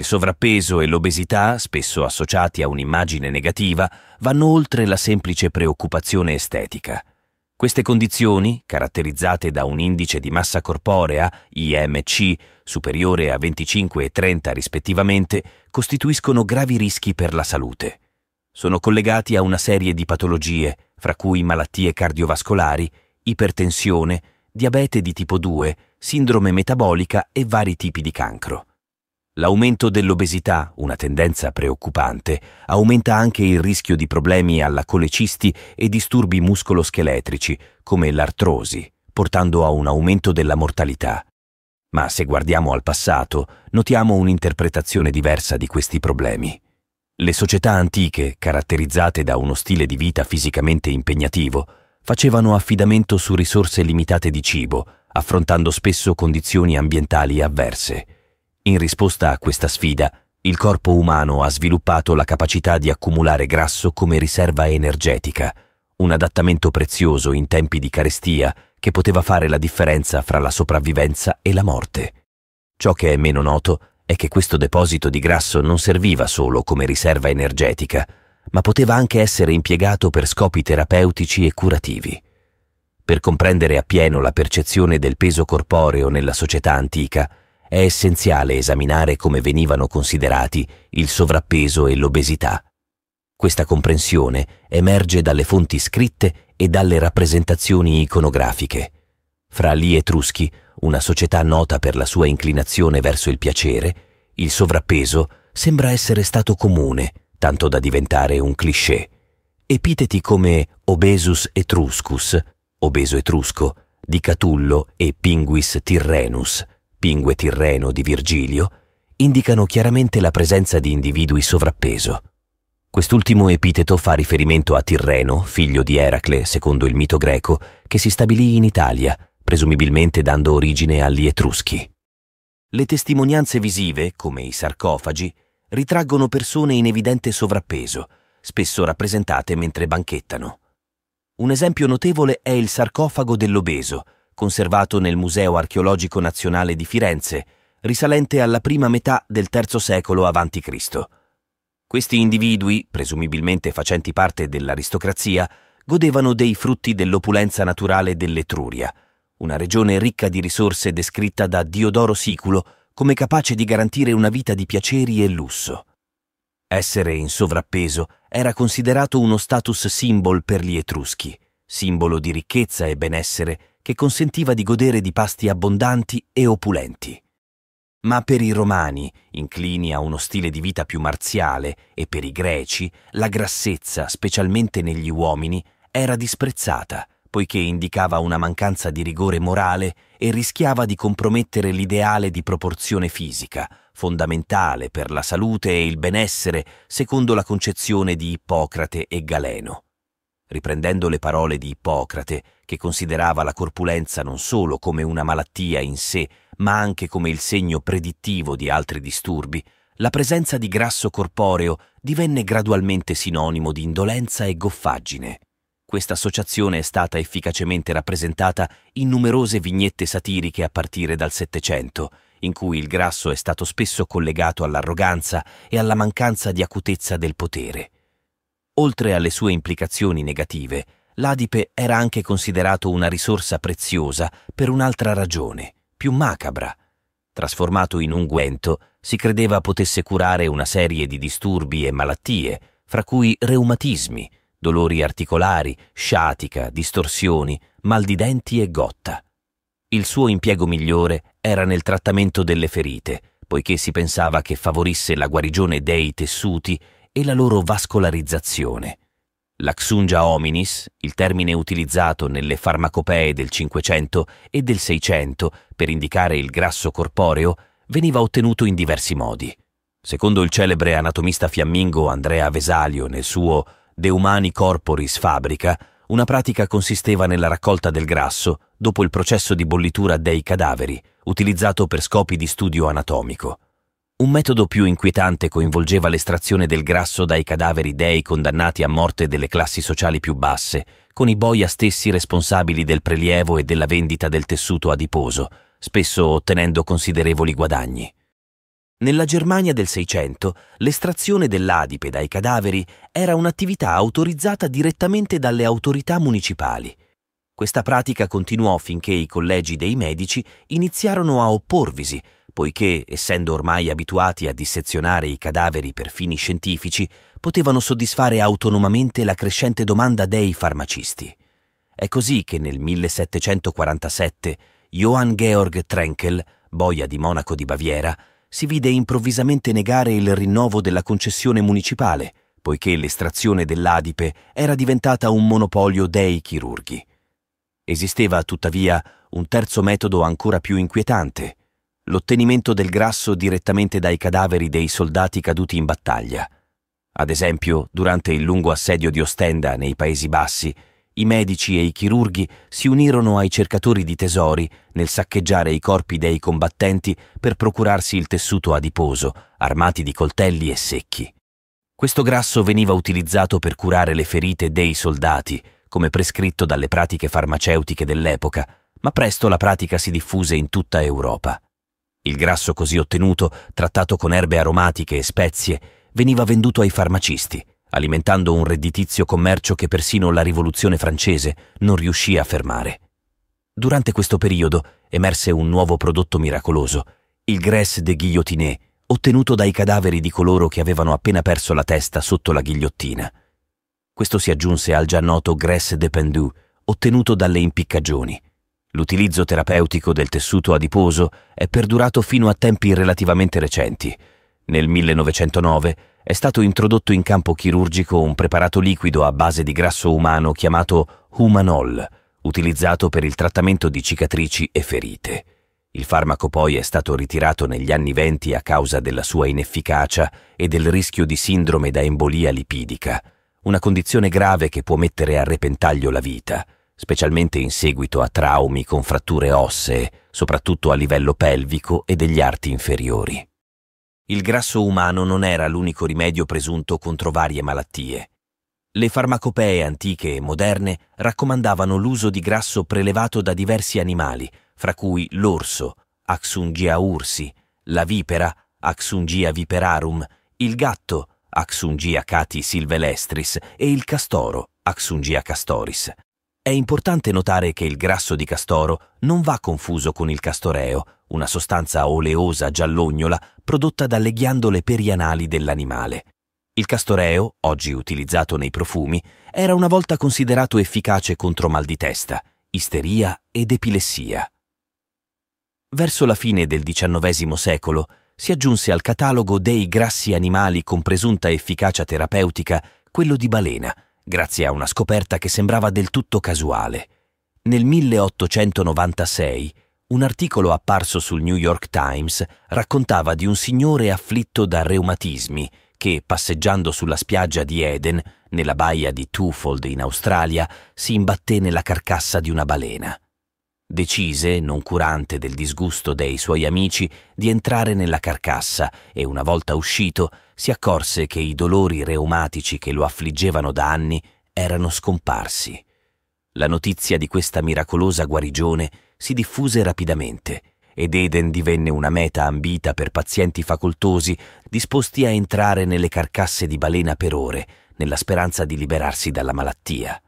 Il sovrappeso e l'obesità, spesso associati a un'immagine negativa, vanno oltre la semplice preoccupazione estetica. Queste condizioni, caratterizzate da un indice di massa corporea, IMC, superiore a 25 e 30 rispettivamente, costituiscono gravi rischi per la salute. Sono collegati a una serie di patologie, fra cui malattie cardiovascolari, ipertensione, diabete di tipo 2, sindrome metabolica e vari tipi di cancro. L'aumento dell'obesità, una tendenza preoccupante, aumenta anche il rischio di problemi alla colecisti e disturbi muscoloscheletrici, come l'artrosi, portando a un aumento della mortalità. Ma se guardiamo al passato, notiamo un'interpretazione diversa di questi problemi. Le società antiche, caratterizzate da uno stile di vita fisicamente impegnativo, facevano affidamento su risorse limitate di cibo, affrontando spesso condizioni ambientali avverse. In risposta a questa sfida, il corpo umano ha sviluppato la capacità di accumulare grasso come riserva energetica, un adattamento prezioso in tempi di carestia che poteva fare la differenza fra la sopravvivenza e la morte. Ciò che è meno noto è che questo deposito di grasso non serviva solo come riserva energetica, ma poteva anche essere impiegato per scopi terapeutici e curativi. Per comprendere appieno la percezione del peso corporeo nella società antica, è essenziale esaminare come venivano considerati il sovrappeso e l'obesità. Questa comprensione emerge dalle fonti scritte e dalle rappresentazioni iconografiche. Fra gli Etruschi, una società nota per la sua inclinazione verso il piacere, il sovrappeso sembra essere stato comune, tanto da diventare un cliché. Epiteti come obesus etruscus, obeso etrusco, di Catullo e pinguis tirrenus Pingue Tirreno di Virgilio indicano chiaramente la presenza di individui sovrappeso. Quest'ultimo epiteto fa riferimento a Tirreno, figlio di Eracle, secondo il mito greco, che si stabilì in Italia, presumibilmente dando origine agli Etruschi. Le testimonianze visive, come i sarcofagi, ritraggono persone in evidente sovrappeso, spesso rappresentate mentre banchettano. Un esempio notevole è il sarcofago dell'obeso, conservato nel Museo archeologico nazionale di Firenze, risalente alla prima metà del III secolo a.C. Questi individui, presumibilmente facenti parte dell'aristocrazia, godevano dei frutti dell'opulenza naturale dell'Etruria, una regione ricca di risorse descritta da Diodoro Siculo come capace di garantire una vita di piaceri e lusso. Essere in sovrappeso era considerato uno status symbol per gli Etruschi, simbolo di ricchezza e benessere che consentiva di godere di pasti abbondanti e opulenti. Ma per i romani, inclini a uno stile di vita più marziale, e per i greci, la grassezza, specialmente negli uomini, era disprezzata, poiché indicava una mancanza di rigore morale e rischiava di compromettere l'ideale di proporzione fisica, fondamentale per la salute e il benessere secondo la concezione di Ippocrate e Galeno riprendendo le parole di Ippocrate, che considerava la corpulenza non solo come una malattia in sé, ma anche come il segno predittivo di altri disturbi, la presenza di grasso corporeo divenne gradualmente sinonimo di indolenza e goffaggine. Questa associazione è stata efficacemente rappresentata in numerose vignette satiriche a partire dal Settecento, in cui il grasso è stato spesso collegato all'arroganza e alla mancanza di acutezza del potere. Oltre alle sue implicazioni negative, l'adipe era anche considerato una risorsa preziosa per un'altra ragione, più macabra. Trasformato in unguento, si credeva potesse curare una serie di disturbi e malattie, fra cui reumatismi, dolori articolari, sciatica, distorsioni, mal di denti e gotta. Il suo impiego migliore era nel trattamento delle ferite, poiché si pensava che favorisse la guarigione dei tessuti e la loro vascolarizzazione. L'Axungia hominis, il termine utilizzato nelle farmacopee del 500 e del 600 per indicare il grasso corporeo, veniva ottenuto in diversi modi. Secondo il celebre anatomista fiammingo Andrea Vesalio nel suo De Humani Corporis Fabrica, una pratica consisteva nella raccolta del grasso dopo il processo di bollitura dei cadaveri, utilizzato per scopi di studio anatomico. Un metodo più inquietante coinvolgeva l'estrazione del grasso dai cadaveri dei condannati a morte delle classi sociali più basse, con i boia stessi responsabili del prelievo e della vendita del tessuto adiposo, spesso ottenendo considerevoli guadagni. Nella Germania del Seicento l'estrazione dell'adipe dai cadaveri era un'attività autorizzata direttamente dalle autorità municipali. Questa pratica continuò finché i collegi dei medici iniziarono a opporvisi, poiché, essendo ormai abituati a dissezionare i cadaveri per fini scientifici, potevano soddisfare autonomamente la crescente domanda dei farmacisti. È così che nel 1747 Johann Georg Trenkel, boia di Monaco di Baviera, si vide improvvisamente negare il rinnovo della concessione municipale, poiché l'estrazione dell'adipe era diventata un monopolio dei chirurghi. Esisteva tuttavia un terzo metodo ancora più inquietante, l'ottenimento del grasso direttamente dai cadaveri dei soldati caduti in battaglia. Ad esempio, durante il lungo assedio di Ostenda nei Paesi Bassi, i medici e i chirurghi si unirono ai cercatori di tesori nel saccheggiare i corpi dei combattenti per procurarsi il tessuto adiposo, armati di coltelli e secchi. Questo grasso veniva utilizzato per curare le ferite dei soldati, come prescritto dalle pratiche farmaceutiche dell'epoca, ma presto la pratica si diffuse in tutta Europa. Il grasso così ottenuto, trattato con erbe aromatiche e spezie, veniva venduto ai farmacisti, alimentando un redditizio commercio che persino la rivoluzione francese non riuscì a fermare. Durante questo periodo emerse un nuovo prodotto miracoloso, il graisse de guillotiné, ottenuto dai cadaveri di coloro che avevano appena perso la testa sotto la ghigliottina. Questo si aggiunse al già noto graisse de pendu, ottenuto dalle impiccagioni. L'utilizzo terapeutico del tessuto adiposo è perdurato fino a tempi relativamente recenti. Nel 1909 è stato introdotto in campo chirurgico un preparato liquido a base di grasso umano chiamato Humanol, utilizzato per il trattamento di cicatrici e ferite. Il farmaco poi è stato ritirato negli anni venti a causa della sua inefficacia e del rischio di sindrome da embolia lipidica, una condizione grave che può mettere a repentaglio la vita specialmente in seguito a traumi con fratture ossee, soprattutto a livello pelvico e degli arti inferiori. Il grasso umano non era l'unico rimedio presunto contro varie malattie. Le farmacopee antiche e moderne raccomandavano l'uso di grasso prelevato da diversi animali, fra cui l'orso, Axungia ursi, la vipera, Axungia viperarum, il gatto, Axungia cati silvelestris e il castoro, Axungia castoris. È importante notare che il grasso di castoro non va confuso con il castoreo, una sostanza oleosa giallognola prodotta dalle ghiandole perianali dell'animale. Il castoreo, oggi utilizzato nei profumi, era una volta considerato efficace contro mal di testa, isteria ed epilessia. Verso la fine del XIX secolo si aggiunse al catalogo dei grassi animali con presunta efficacia terapeutica quello di balena, grazie a una scoperta che sembrava del tutto casuale. Nel 1896 un articolo apparso sul New York Times raccontava di un signore afflitto da reumatismi che, passeggiando sulla spiaggia di Eden, nella baia di Twofold in Australia, si imbatté nella carcassa di una balena. Decise, non curante del disgusto dei suoi amici, di entrare nella carcassa e una volta uscito si accorse che i dolori reumatici che lo affliggevano da anni erano scomparsi. La notizia di questa miracolosa guarigione si diffuse rapidamente ed Eden divenne una meta ambita per pazienti facoltosi disposti a entrare nelle carcasse di balena per ore, nella speranza di liberarsi dalla malattia.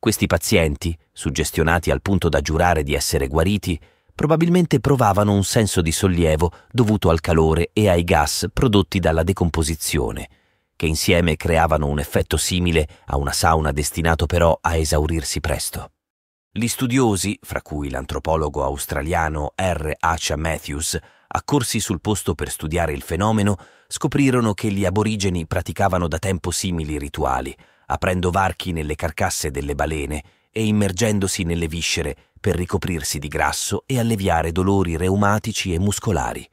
Questi pazienti, suggestionati al punto da giurare di essere guariti, probabilmente provavano un senso di sollievo dovuto al calore e ai gas prodotti dalla decomposizione, che insieme creavano un effetto simile a una sauna destinato però a esaurirsi presto. Gli studiosi, fra cui l'antropologo australiano R. H. Matthews, accorsi sul posto per studiare il fenomeno, scoprirono che gli aborigeni praticavano da tempo simili rituali, aprendo varchi nelle carcasse delle balene e immergendosi nelle viscere per ricoprirsi di grasso e alleviare dolori reumatici e muscolari.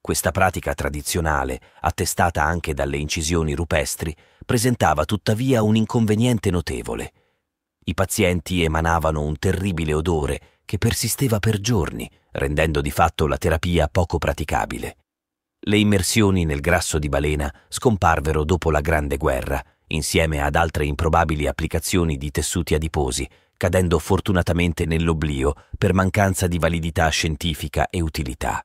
Questa pratica tradizionale, attestata anche dalle incisioni rupestri, presentava tuttavia un inconveniente notevole. I pazienti emanavano un terribile odore che persisteva per giorni, rendendo di fatto la terapia poco praticabile. Le immersioni nel grasso di balena scomparvero dopo la Grande Guerra insieme ad altre improbabili applicazioni di tessuti adiposi, cadendo fortunatamente nell'oblio per mancanza di validità scientifica e utilità.